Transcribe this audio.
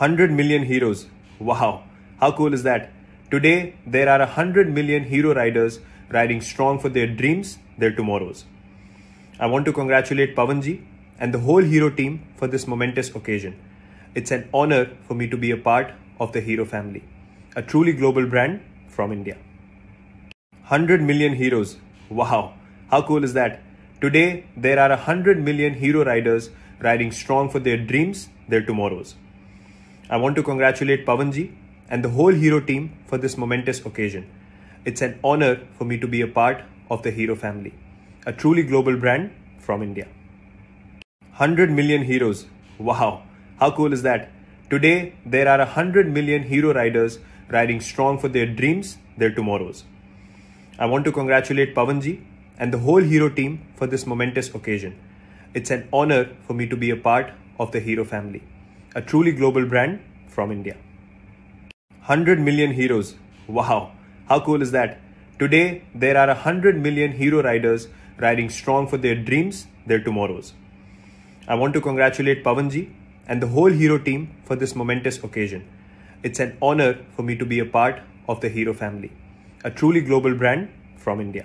100 million heroes. Wow, how cool is that? Today, there are 100 million hero riders riding strong for their dreams, their tomorrows. I want to congratulate Pavanji and the whole hero team for this momentous occasion. It's an honor for me to be a part of the Hero family, a truly global brand from India. 100 million heroes. Wow, how cool is that? Today, there are 100 million hero riders riding strong for their dreams, their tomorrows. I want to congratulate Pavanji and the whole Hero team for this momentous occasion. It's an honor for me to be a part of the Hero family, a truly global brand from India. 100 million heroes. Wow, how cool is that? Today, there are 100 million hero riders riding strong for their dreams, their tomorrows. I want to congratulate Pavanji and the whole Hero team for this momentous occasion. It's an honor for me to be a part of the Hero family a truly global brand from India. 100 million heroes. Wow, how cool is that? Today, there are 100 million hero riders riding strong for their dreams, their tomorrows. I want to congratulate Pavanji and the whole hero team for this momentous occasion. It's an honor for me to be a part of the hero family, a truly global brand from India.